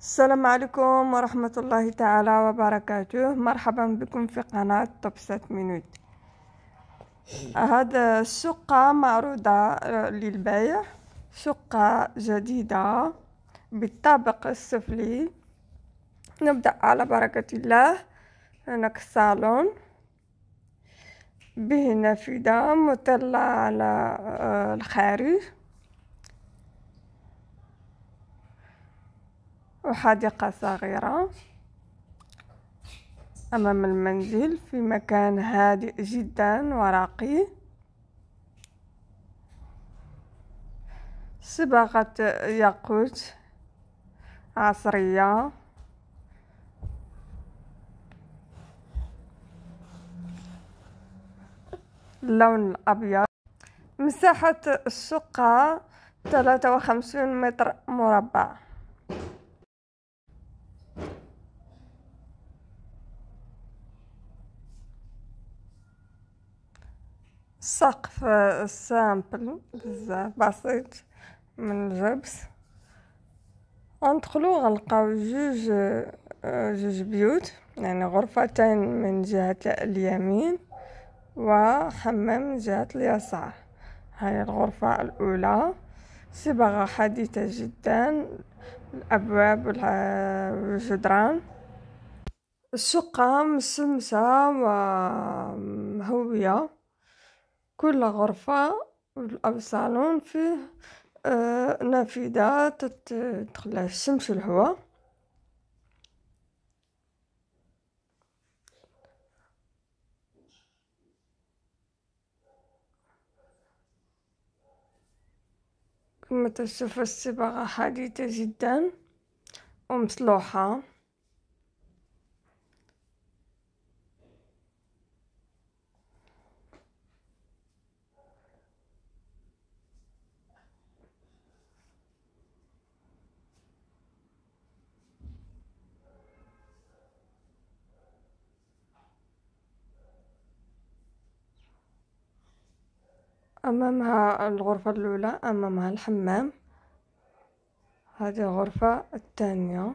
السلام عليكم ورحمة الله تعالى وبركاته مرحبا بكم في قناة سات مينوت هذا الشقة معروضة للبيع شقة جديدة بالطابق السفلي نبدأ على بركة الله هناك صالون به نافذة مطلة على الخارج وحديقة صغيرة أمام المنزل في مكان هادئ جدا وراقي صباغة ياقوت عصرية اللون الأبيض مساحة الشقة ثلاثة وخمسون متر مربع سقف سامبل بزاف بسيط من الجبس غندخلو غنلقاو جوج آه، جوج بيوت يعني غرفتين من جهة اليمين وحمام من جهة اليسار هاي الغرفة الأولى صباغة حديثة جدا الأبواب والجدران الشقة مسمسة ومهوية كل غرفة أو صالون فيه آه، نافذة تدخل الشمس والهواء كما تشوف الصباغة حديثة جدا ومصلوحة أمامها الغرفة الأولى أمامها الحمام هذه الغرفة الثانية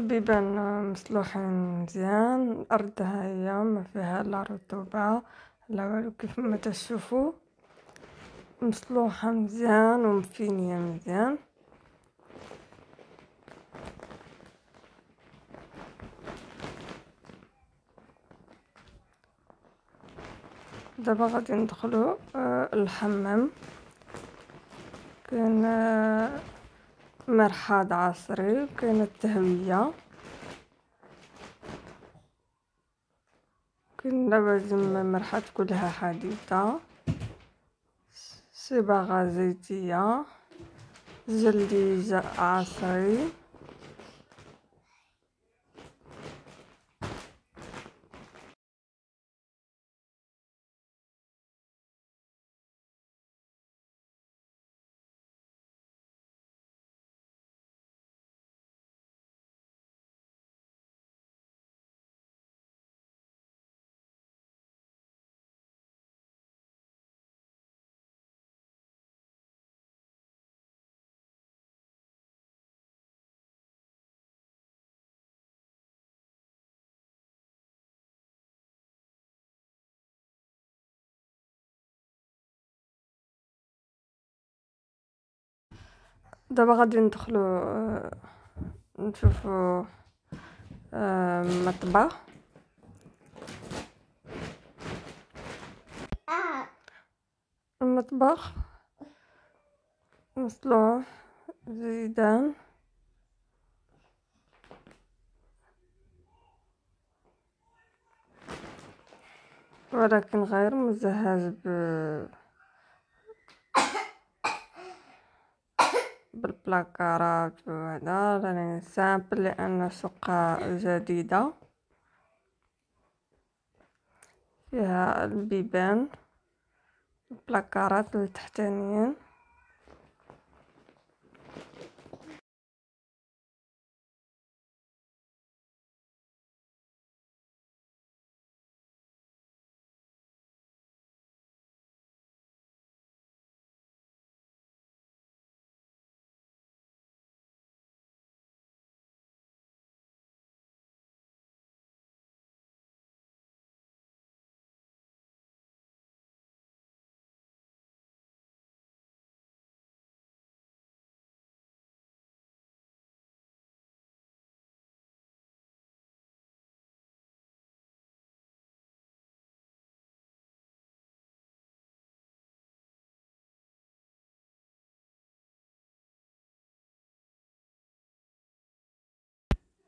البيبان مصلوحين مزيان الارض ها هي ما فيها لا رطوبه لا والو كيف ما تشوفوا مصلوحه مزيان ومفينيه مزيان دابا غادي ندخلو آه، الحمام كاين آه، مرحاض عصري وكاين التهويه كاين لازم مرحاض كلها حديثة صباغه زيتيه جلدي عصري دابا غادي ندخلو آه، نشوفو آه، مطبة المطبخ نصلوه زيدان ولكن غير مجهز ب بالبلاكارات وهذا راني سامبل لان شقة جديدة فيها البيبان البلاكارات التحتانيين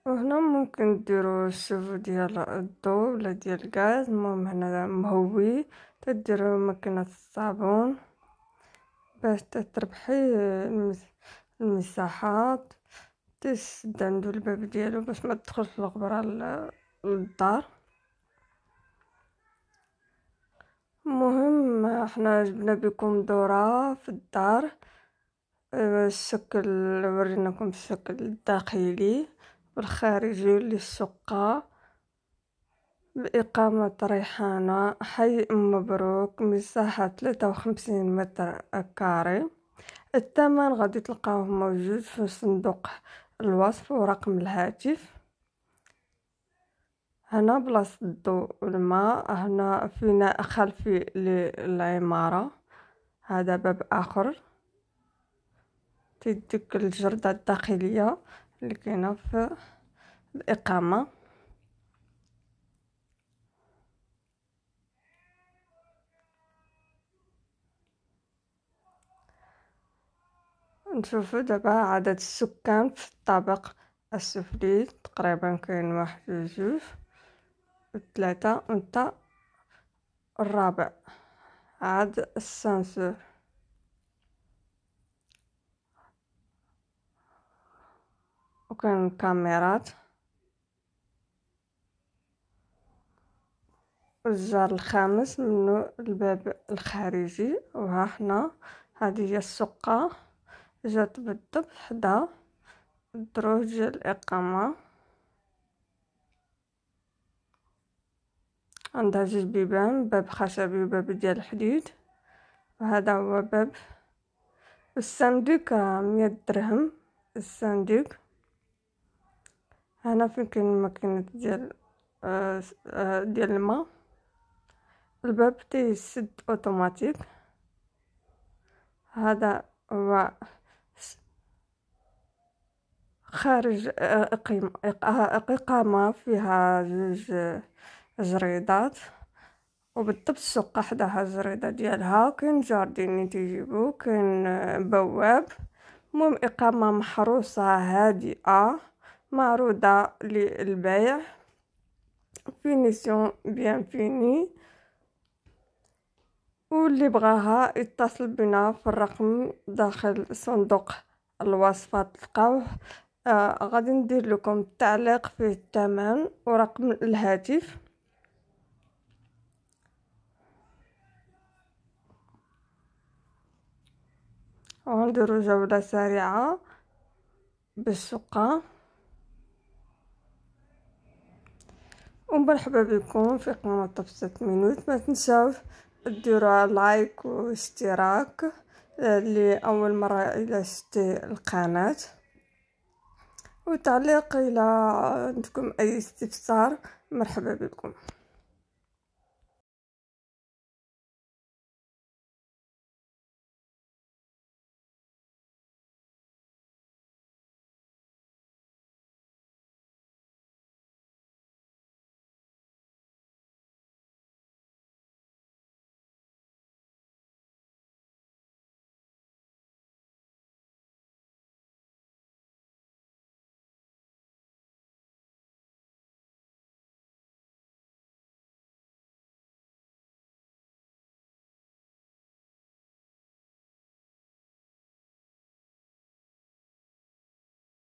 وهنا ممكن ديرو الشوفو ديال الضو ولا ديال الغاز المهم هنا مهوي تديرو ماكينة الصابون باش تربحي المساحات تسد عندو الباب ديالو باش ما تدخلش الغبره للدار المهم حنا جبنا بكم دوره في الدار آه، الشكل وريناكم الشكل الداخلي والخارج للشقة بإقامة ريحانة حي مبروك مساحة 53 متر كاري الثمن غادي تلقاوه موجود في صندوق الوصف ورقم الهاتف هنا بلاصة الضوء والماء هنا فناء خلفي للعمارة هذا باب آخر تيديك الجردة الداخلية اللي كاينه في الاقامه نشوفو دابا عدد السكان في الطابق السفلي تقريبا كاين واحد جوج ثلاثة انت الرابع عاد السانسور كاين الكاميرات الجار الخامس من الباب الخارجي وها حنا هذه هي السقة جات بالضبط حدا الدروج الإقامة عندها جوج بيبان باب خشبي وباب ديال الحديد وهذا هو باب الصندوق مية درهم الصندوق هنا فين كاين الماكينة ديال آه، ديال الماء الباب تيسد اوتوماتيك هذا هو خارج آه، إقامة فيها جوج جريدات وبالضبط السوق حداها الجريدة ديالها كاين جارديني تيجيبو كاين آه، بواب المهم إقامة محروسة هادئة معروضة للبيع فينيسيون بيان فيني واللي بغاها يتصل بنا في الرقم داخل صندوق الوصفة تلقاوه آه غادي ندير لكم التعليق فيه الثمن ورقم الهاتف وندير جولة سريعة بالسوق ومرحبا بكم في قناة طبسة مينوت ما تنساوش ديروا لايك واشتراك لأول مرة إلى شتي القناة وتعليق إلى عندكم أي استفسار مرحبا بكم